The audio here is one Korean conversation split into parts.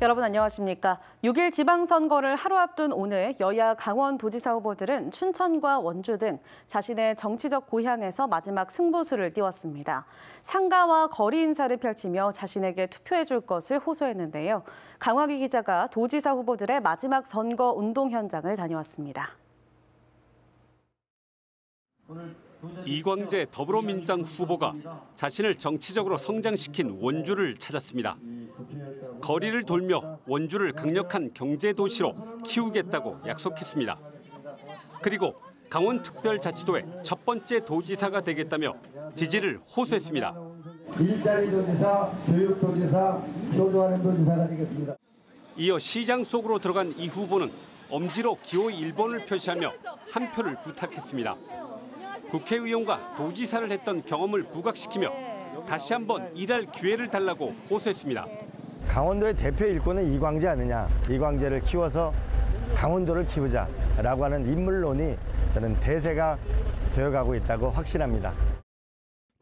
여러분 안녕하십니까. 6일 지방선거를 하루 앞둔 오늘 여야 강원도지사 후보들은 춘천과 원주 등 자신의 정치적 고향에서 마지막 승부수를 띄웠습니다. 상가와 거리 인사를 펼치며 자신에게 투표해줄 것을 호소했는데요. 강화기 기자가 도지사 후보들의 마지막 선거 운동 현장을 다녀왔습니다. 이광재 더불어민주당 후보가 자신을 정치적으로 성장시킨 원주를 찾았습니다. 거리를 돌며 원주를 강력한 경제 도시로 키우겠다고 약속했습니다. 그리고 강원특별자치도의 첫 번째 도지사가 되겠다며 지지를 호소했습니다. 일자리 도지사, 교육 도지사, 효도하는 도지사가 되겠습니다. 이어 시장 속으로 들어간 이 후보는 엄지로 기호 1번을 표시하며 한 표를 부탁했습니다. 국회의원과 도지사를 했던 경험을 부각시키며 다시 한번 일할 기회를 달라고 호소했습니다. 강원도의 대표 일꾼은 이광재 아니냐 이광재를 키워서 강원도를 키우자라고 하는 인물론이 저는 대세가 되어가고 있다고 확신합니다.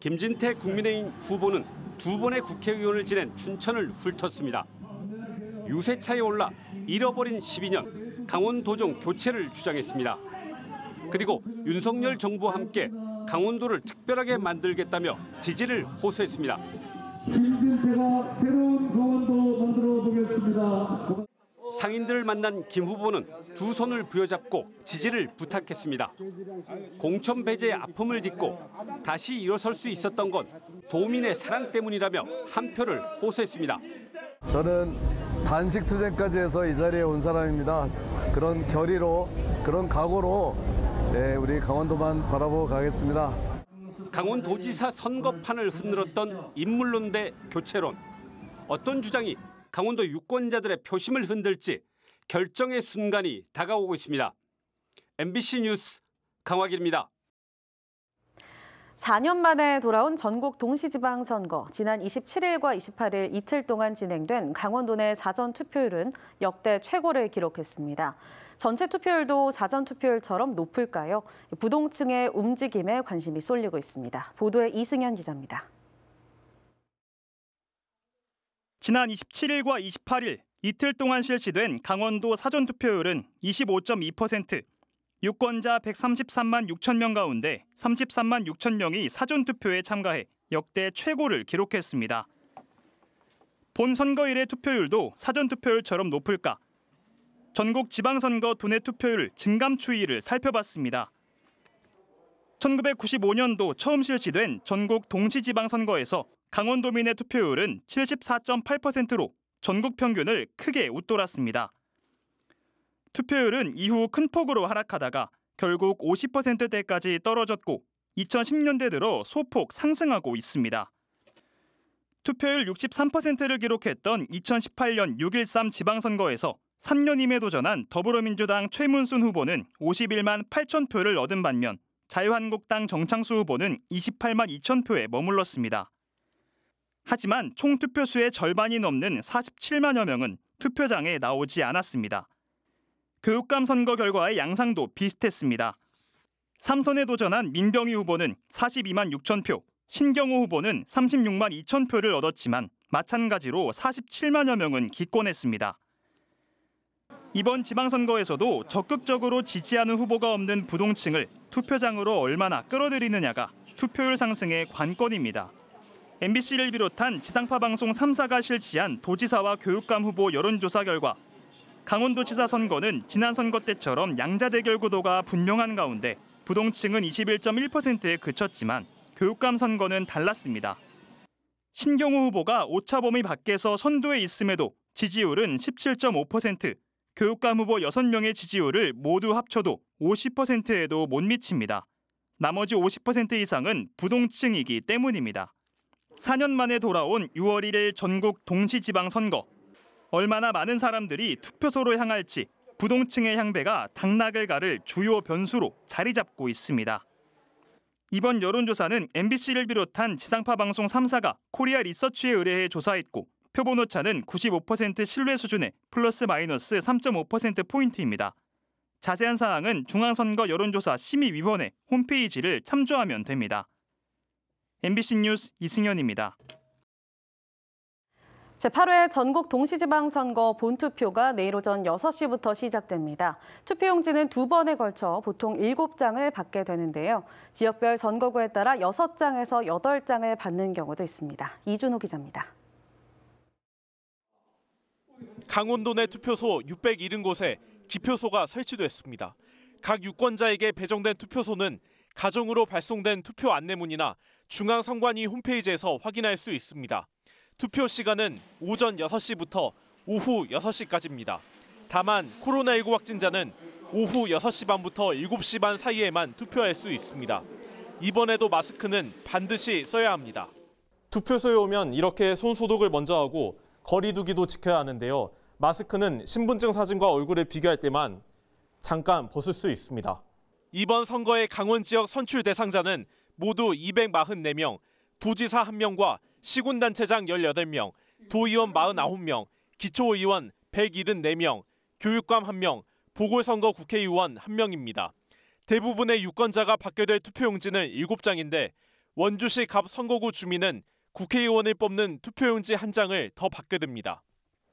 김진태 국민의힘 후보는 두 번의 국회의원을 지낸 춘천을 훑었습니다. 유세차에 올라 잃어버린 12년 강원도정 교체를 주장했습니다. 그리고 윤석열 정부와 함께 강원도를 특별하게 만들겠다며 지지를 호소했습니다. 김진태가 새로운 강원도 만들어 보겠습니다. 상인들을 만난 김 후보는 두 손을 부여잡고 지지를 부탁했습니다. 공천 배제의 아픔을 딛고 다시 일어설 수 있었던 건 도민의 사랑 때문이라며 한 표를 호소했습니다. 저는 단식 투쟁까지 해서 이 자리에 온 사람입니다. 그런 결의로 그런 각오로 네, 우리 강원도만 바라보고 가겠습니다. 강원도지사 선거판을 흔들었던 인물론 대 교체론. 어떤 주장이 강원도 유권자들의 표심을 흔들지 결정의 순간이 다가오고 있습니다. MBC 뉴스 강화길입니다. 4년 만에 돌아온 전국 동시지방선거 지난 27일과 28일 이틀 동안 진행된 강원도 내 사전 투표율은 역대 최고를 기록했습니다. 전체 투표율도 자전 투표율처럼 높을까요? 부동층의 움직임에 관심이 쏠리고 있습니다. 보도에 이승현 기자입니다. 지난 27일과 28일 이틀 동안 실시된 강원도 사전 투표율은 25.2%, 유권자 133만 6천 명 가운데 33만 6천 명이 사전 투표에 참가해 역대 최고를 기록했습니다. 본 선거일의 투표율도 사전 투표율처럼 높을까 전국 지방선거 도내 투표율 증감 추이를 살펴봤습니다. 1995년도 처음 실시된 전국 동시지방선거에서 강원도민의 투표율은 74.8%로 전국 평균을 크게 웃돌았습니다. 투표율은 이후 큰 폭으로 하락하다가 결국 50%대까지 떨어졌고 2010년대 들어 소폭 상승하고 있습니다. 투표율 63%를 기록했던 2018년 6.13 지방선거에서 3년임에 도전한 더불어민주당 최문순 후보는 51만 8천 표를 얻은 반면 자유한국당 정창수 후보는 28만 2천 표에 머물렀습니다. 하지만 총 투표수의 절반이 넘는 47만여 명은 투표장에 나오지 않았습니다. 교육감 선거 결과의 양상도 비슷했습니다. 삼선에 도전한 민병희 후보는 42만 6천 표, 신경호 후보는 36만 2천 표를 얻었지만 마찬가지로 47만여 명은 기권했습니다. 이번 지방선거에서도 적극적으로 지지하는 후보가 없는 부동층을 투표장으로 얼마나 끌어들이느냐가 투표율 상승의 관건입니다. MBC를 비롯한 지상파 방송 3사가 실시한 도지사와 교육감 후보 여론조사 결과 강원도지사 선거는 지난 선거 때처럼 양자 대결 구도가 분명한 가운데 부동층은 21.1%에 그쳤지만 교육감 선거는 달랐습니다. 신경호 후보가 오차범위 밖에서 선두에 있음에도 지지율은 교육감 후보 6명의 지지율을 모두 합쳐도 50%에도 못 미칩니다. 나머지 50% 이상은 부동층이기 때문입니다. 4년 만에 돌아온 6월 1일 전국 동시지방선거. 얼마나 많은 사람들이 투표소로 향할지 부동층의 향배가 당락을 가를 주요 변수로 자리 잡고 있습니다. 이번 여론조사는 MBC를 비롯한 지상파 방송 3사가 코리아 리서치에 의뢰해 조사했고 표본 오차는 95% 신뢰 수준의 플러스 마이너스 3.5% 포인트입니다. 자세한 사항은 중앙선거 여론조사 심의위원회 홈페이지를 참조하면 됩니다. MBC 뉴스 이승현입니다. 제8회 전국 동시지방선거 본투표가 내일 오전 6시부터 시작됩니다. 투표용지는 두 번에 걸쳐 보통 7장을 받게 되는데요. 지역별 선거구에 따라 6장에서 8장을 받는 경우도 있습니다. 이준호 기자입니다. 강원도 내 투표소 670곳에 0 기표소가 설치됐습니다. 각 유권자에게 배정된 투표소는 가정으로 발송된 투표 안내문이나 중앙선관위 홈페이지에서 확인할 수 있습니다. 투표 시간은 오전 6시부터 오후 6시까지입니다. 다만 코로나19 확진자는 오후 6시 반부터 7시 반 사이에만 투표할 수 있습니다. 이번에도 마스크는 반드시 써야 합니다. 투표소에 오면 이렇게 손 소독을 먼저 하고 거리두기도 지켜야 하는데요. 마스크는 신분증 사진과 얼굴을 비교할 때만 잠깐 벗을 수 있습니다. 이번 선거의 강원 지역 선출 대상자는 모두 244명, 도지사 1명과 시군단체장 18명, 도의원 49명, 기초의원 174명, 교육감 1명, 보궐선거 국회의원 1명입니다. 대부분의 유권자가 받게 될 투표용지는 7장인데 원주시 갑 선거구 주민은 국회의원을 뽑는 투표용지 한 장을 더 받게 됩니다.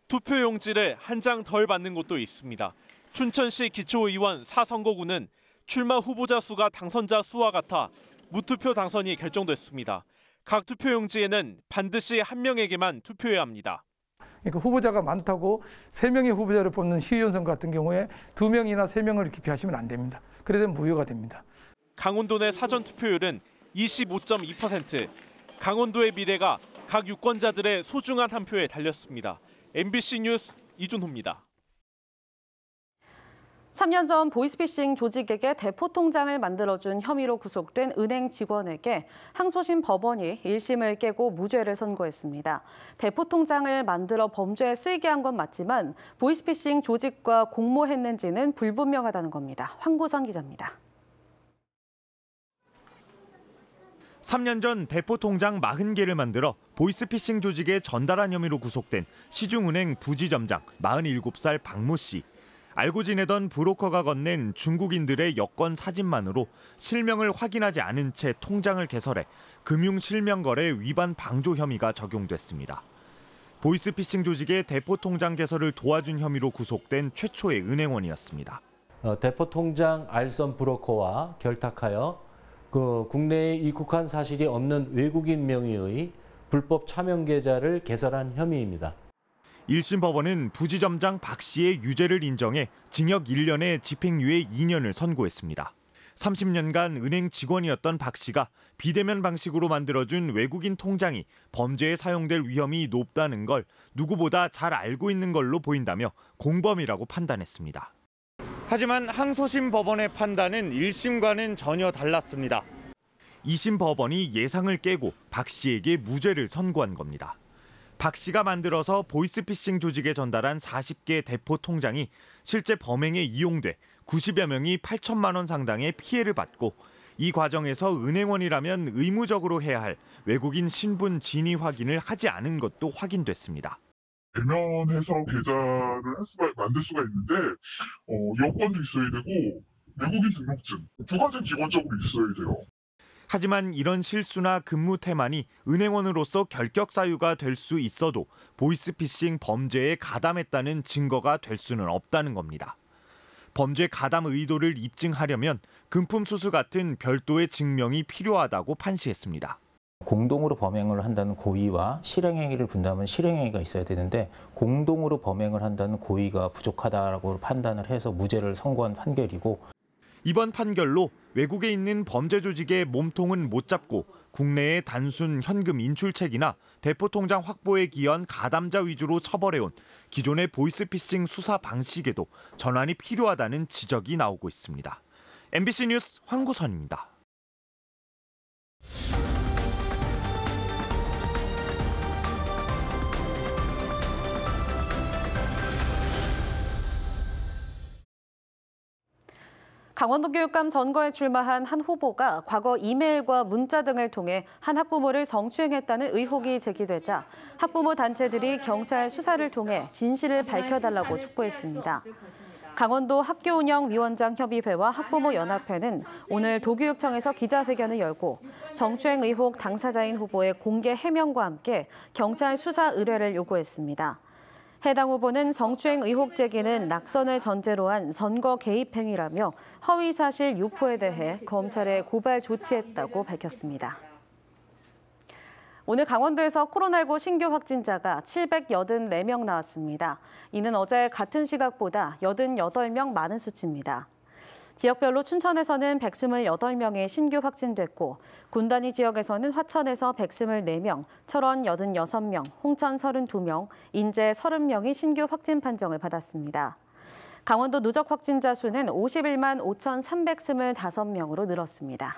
투표용지를 한 장 덜 받는 곳도 있습니다. 춘천시 기초의원 사선거구는 출마 후보자 수가 당선자 수와 같아 무투표 당선이 결정됐습니다. 각 투표용지에는 반드시 한 명에게만 투표해야 합니다. 그러니까 후보자가 많다고 세명의 후보자를 뽑는 시의원 선거 같은 경우에 두명이나세명을 이렇게 비하시면 안 됩니다. 그래야 무효가 됩니다. 강원도 내 사전투표율은 25.2%, 강원도의 미래가 각 유권자들의 소중한 한 표에 달렸습니다. MBC 뉴스 이준호입니다. 3년 전 보이스피싱 조직에게 대포 통장을 만들어준 혐의로 구속된 은행 직원에게 항소심 법원이 1심을 깨고 무죄를 선고했습니다. 대포 통장을 만들어 범죄에 쓰이게 한 건 맞지만 보이스피싱 조직과 공모했는지는 불분명하다는 겁니다. 황구선 기자입니다. 3년 전 대포 통장 40개를 만들어 보이스피싱 조직에 전달한 혐의로 구속된 시중은행 부지점장 47살 박모 씨. 알고 지내던 브로커가 건넨 중국인들의 여권 사진만으로 실명을 확인하지 않은 채 통장을 개설해 금융 실명거래 위반 방조 혐의가 적용됐습니다. 보이스피싱 조직의 대포 통장 개설을 도와준 혐의로 구속된 최초의 은행원이었습니다. 어, 대포 통장 알선 브로커와 결탁하여 그 국내에 입국한 사실이 없는 외국인 명의의 불법 차명 계좌를 개설한 혐의입니다. 1심 법원은 부지점장 박 씨의 유죄를 인정해 징역 1년에 집행유예 2년을 선고했습니다. 30년간 은행 직원이었던 박 씨가 비대면 방식으로 만들어준 외국인 통장이 범죄에 사용될 위험이 높다는 걸 누구보다 잘 알고 있는 걸로 보인다며 공범이라고 판단했습니다. 하지만 항소심 법원의 판단은 1심과는 전혀 달랐습니다. 2심 법원이 예상을 깨고 박 씨에게 무죄를 선고한 겁니다. 박 씨가 만들어서 보이스피싱 조직에 전달한 40개 대포 통장이 실제 범행에 이용돼 90여 명이 8천만 원 상당의 피해를 받고 이 과정에서 은행원이라면 의무적으로 해야 할 외국인 신분 진위 확인을 하지 않은 것도 확인됐습니다. 대면해서 계좌를 할 수가, 만들 수가 있는데, 어, 여권도 있어야 되고, 외국인 등록증 두 가지 기본적으로 있어야 돼요. 하지만 이런 실수나 근무 태만이 은행원으로서 결격 사유가 될 수 있어도 보이스피싱 범죄에 가담했다는 증거가 될 수는 없다는 겁니다. 범죄 가담 의도를 입증하려면 금품 수수 같은 별도의 증명이 필요하다고 판시했습니다. 공동으로 범행을 한다는 고의와 실행행위를 분담하 실행행위가 있어야 되는데 공동으로 범행을 한다는 고의가 부족하다고 판단을 해서 무죄를 선고한 판결이고 이번 판결로 외국에 있는 범죄 조직의 몸통은 못 잡고 국내의 단순 현금 인출책이나 대포통장 확보에 기여한 가담자 위주로 처벌해온 기존의 보이스피싱 수사 방식에도 전환이 필요하다는 지적이 나오고 있습니다. MBC 뉴스 황구선입니다. 강원도교육감 선거에 출마한 한 후보가 과거 이메일과 문자 등을 통해 한 학부모를 성추행했다는 의혹이 제기되자 학부모 단체들이 경찰 수사를 통해 진실을 밝혀달라고 촉구했습니다. 강원도 학교운영위원장협의회와 학부모연합회는 오늘 도교육청에서 기자회견을 열고 성추행 의혹 당사자인 후보의 공개 해명과 함께 경찰 수사 의뢰를 요구했습니다. 해당 후보는 성추행 의혹 제기는 낙선을 전제로 한 선거 개입 행위라며 허위 사실 유포에 대해 검찰에 고발 조치했다고 밝혔습니다. 오늘 강원도에서 코로나19 신규 확진자가 784명 나왔습니다. 이는 어제 같은 시각보다 88명 많은 수치입니다. 지역별로 춘천에서는 128명의 신규 확진됐고 군단위 지역에서는 화천에서 124명, 철원 86명, 홍천 32명, 인제 30명이 신규 확진 판정을 받았습니다. 강원도 누적 확진자 수는 51만 5,325명으로 늘었습니다.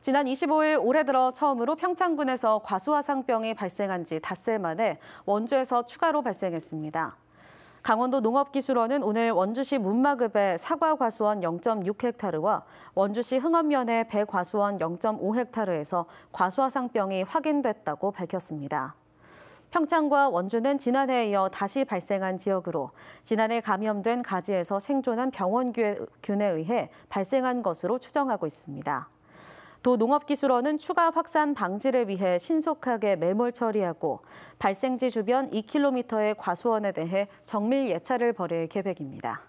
지난 25일 올해 들어 처음으로 평창군에서 과수화상병이 발생한 지 닷새 만에 원주에서 추가로 발생했습니다. 강원도 농업기술원은 오늘 원주시 문마급의 사과과수원 0.6헥타르와 원주시 흥업면의 배과수원 0.5헥타르에서 과수화상병이 확인됐다고 밝혔습니다. 평창과 원주는 지난해에 이어 다시 발생한 지역으로 지난해 감염된 가지에서 생존한 병원균에 의해 발생한 것으로 추정하고 있습니다. 도농업기술원은 추가 확산 방지를 위해 신속하게 매몰 처리하고 발생지 주변 2km의 과수원에 대해 정밀 예찰을 벌일 계획입니다.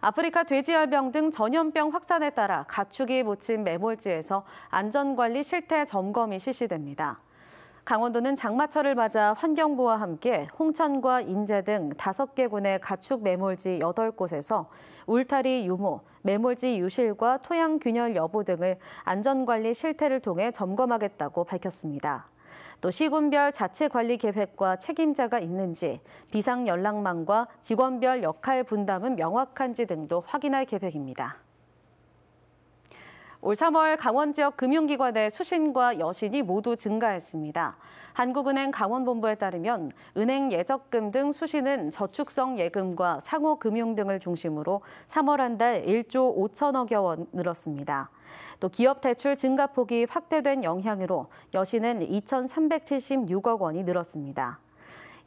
아프리카 돼지열병 등 전염병 확산에 따라 가축이 묻힌 매몰지에서 안전관리 실태 점검이 실시됩니다. 강원도는 장마철을 맞아 환경부와 함께 홍천과 인제 등 다섯 개 군의 가축 매몰지 여덟 곳에서 울타리 유모, 매몰지 유실과 토양 균열 여부 등을 안전관리 실태를 통해 점검하겠다고 밝혔습니다. 또 시군별 자체 관리 계획과 책임자가 있는지, 비상 연락망과 직원별 역할 분담은 명확한지 등도 확인할 계획입니다. 올 3월 강원 지역 금융기관의 수신과 여신이 모두 증가했습니다. 한국은행 강원본부에 따르면 은행 예적금 등 수신은 저축성 예금과 상호금융 등을 중심으로 3월 한 달 1조 5천억여 원 늘었습니다. 또 기업 대출 증가폭이 확대된 영향으로 여신은 2,376억 원이 늘었습니다.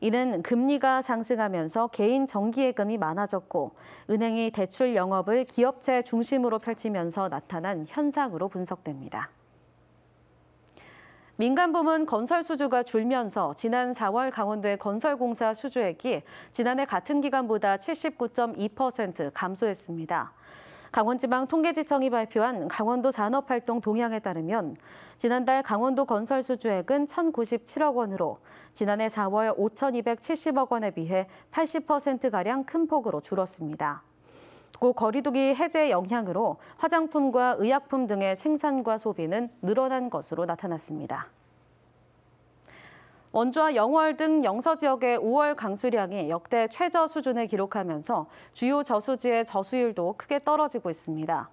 이는 금리가 상승하면서 개인 정기예금이 많아졌고 은행이 대출 영업을 기업체 중심으로 펼치면서 나타난 현상으로 분석됩니다. 민간 부문 건설 수주가 줄면서 지난 4월 강원도의 건설공사 수주액이 지난해 같은 기간보다 79.2% 감소했습니다. 강원지방 통계지청이 발표한 강원도 산업활동 동향에 따르면 지난달 강원도 건설 수주액은 1,097억 원으로 지난해 4월 5,270억 원에 비해 80%가량 큰 폭으로 줄었습니다. 고 거리두기 해제 영향으로 화장품과 의약품 등의 생산과 소비는 늘어난 것으로 나타났습니다. 원주와 영월 등 영서 지역의 5월 강수량이 역대 최저 수준을 기록하면서 주요 저수지의 저수율도 크게 떨어지고 있습니다.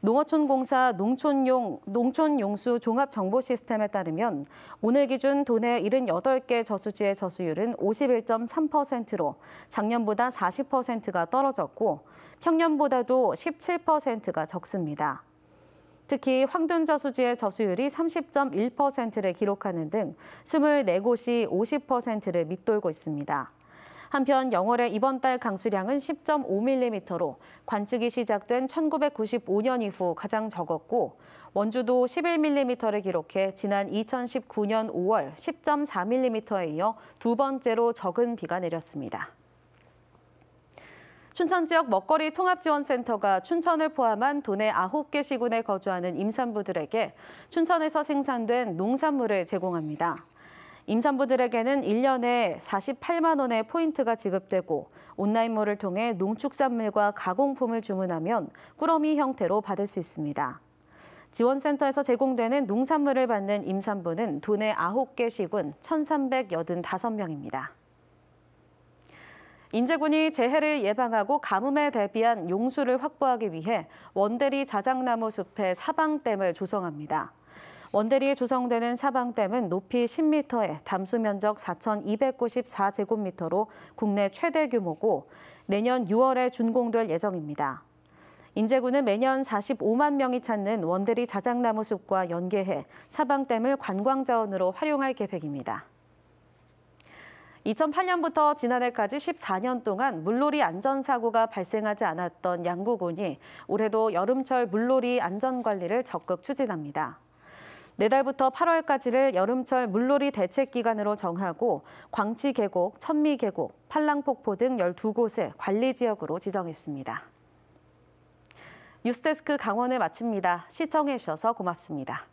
농어촌공사 농촌용, 농촌용수 종합정보시스템에 따르면 오늘 기준 도내 78개 저수지의 저수율은 51.3%로 작년보다 40%가 떨어졌고 평년보다도 17%가 적습니다. 특히 황둔저 수지의 저수율이 30.1%를 기록하는 등 24곳이 50%를 밑돌고 있습니다. 한편 영월의 이번 달 강수량은 10.5mm로 관측이 시작된 1995년 이후 가장 적었고 원주도 11mm를 기록해 지난 2019년 5월 10.4mm에 이어 두 번째로 적은 비가 내렸습니다. 춘천 지역 먹거리 통합지원센터가 춘천을 포함한 도내 9개 시군에 거주하는 임산부들에게 춘천에서 생산된 농산물을 제공합니다. 임산부들에게는 1년에 48만 원의 포인트가 지급되고 온라인몰을 통해 농축산물과 가공품을 주문하면 꾸러미 형태로 받을 수 있습니다. 지원센터에서 제공되는 농산물을 받는 임산부는 도내 9개 시군 1,385명입니다. 인제군이 재해를 예방하고 가뭄에 대비한 용수를 확보하기 위해 원대리 자작나무 숲에 사방댐을 조성합니다. 원대리에 조성되는 사방댐은 높이 10m에 담수 면적 4,294제곱미터로 국내 최대 규모고 내년 6월에 준공될 예정입니다. 인제군은 매년 45만 명이 찾는 원대리 자작나무 숲과 연계해 사방댐을 관광자원으로 활용할 계획입니다. 2008년부터 지난해까지 14년 동안 물놀이 안전사고가 발생하지 않았던 양구군이 올해도 여름철 물놀이 안전관리를 적극 추진합니다. 내달부터 8월까지를 여름철 물놀이 대책기간으로 정하고 광치 계곡, 천미 계곡, 팔랑폭포 등 12곳을 관리지역으로 지정했습니다. 뉴스데스크 강원을 마칩니다. 시청해주셔서 고맙습니다.